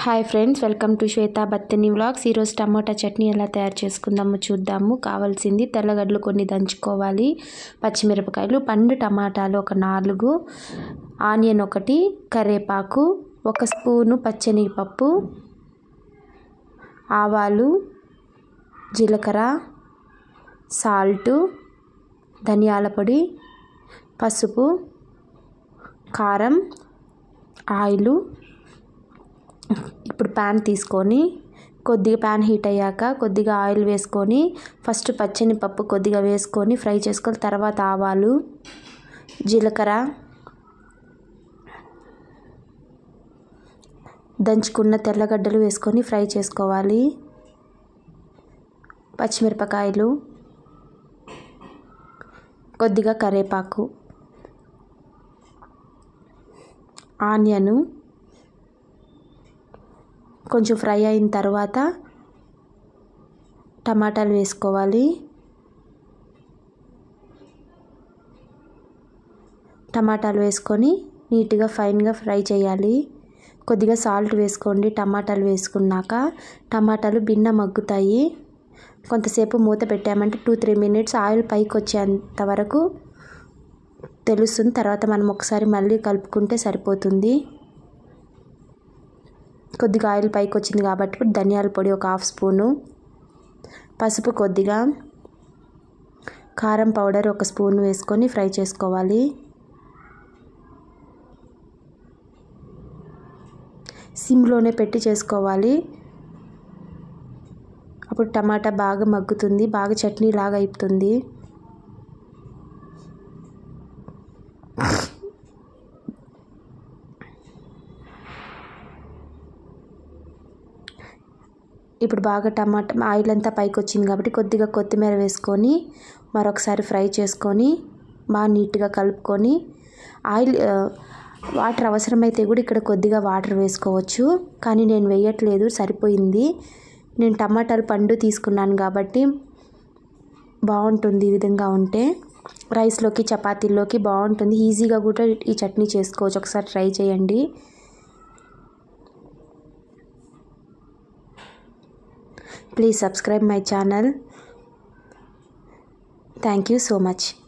Hi friends welcome to Swetha Battini vlogs ఈరోజు టమాటా చట్నీ ఎలా తయారు చేసుకుందాము చూద్దాము కావాల్సింది తెల్లగడ్డలు కొన్ని దంచుకోవాలి పచ్చిమిరపకాయలు పండు టమాటాలు ఒక నాలుగు ఆనియన్ ఒకటి కరేపాకు ఒక స్పూను పచ్చనిపప్పు ఆవాలు జీలకర్ర సాల్టు ధనియాల పొడి పసుపు కారం ఆయిలు ఇప్పుడు ప్యాన్ తీసుకొని కొద్దిగా ప్యాన్ హీట్ అయ్యాక కొద్దిగా ఆయిల్ వేసుకొని ఫస్ట్ పచ్చని పప్పు కొద్దిగా వేసుకొని ఫ్రై చేసుకొని తర్వాత ఆవాలు జీలకర్ర దంచుకున్న తెల్లగడ్డలు వేసుకొని ఫ్రై చేసుకోవాలి పచ్చిమిరపకాయలు కొద్దిగా కరేపాకు ఆనియను కొంచెం ఫ్రై అయిన తర్వాత టమాటాలు వేసుకోవాలి టమాటాలు వేసుకొని నీట్గా ఫైన్గా ఫ్రై చేయాలి కొద్దిగా సాల్ట్ వేసుకోండి టమాటాలు వేసుకున్నాక టమాటాలు బిన్న మగ్గుతాయి కొంతసేపు మూత పెట్టామంటే టూ త్రీ మినిట్స్ ఆయిల్ పైకి వచ్చేంత వరకు తెలుస్తుంది తర్వాత మనం ఒకసారి మళ్ళీ కలుపుకుంటే సరిపోతుంది కొద్దిగా ఆయిల్ పైకి వచ్చింది కాబట్టి ధనియాల పొడి ఒక హాఫ్ స్పూను పసుపు కొద్దిగా కారం పౌడర్ ఒక స్పూన్ వేసుకొని ఫ్రై చేసుకోవాలి సిమ్లోనే పెట్టి చేసుకోవాలి అప్పుడు టమాటా బాగా మగ్గుతుంది బాగా చట్నీ లాగా అయిపోతుంది ఇప్పుడు బాగా టమాటా ఆయిల్ అంతా పైకి వచ్చింది కాబట్టి కొద్దిగా కొత్తిమీర వేసుకొని మరొకసారి ఫ్రై చేసుకొని బాగా నీట్గా కలుపుకొని ఆయిల్ వాటర్ అవసరమైతే కూడా ఇక్కడ కొద్దిగా వాటర్ వేసుకోవచ్చు కానీ నేను వేయట్లేదు సరిపోయింది నేను టమాటాలు పండు తీసుకున్నాను కాబట్టి బాగుంటుంది ఈ విధంగా ఉంటే రైస్లోకి చపాతీల్లోకి బాగుంటుంది ఈజీగా కూడా ఈ చట్నీ చేసుకోవచ్చు ఒకసారి ట్రై చేయండి Please subscribe my channel. Thank you so much.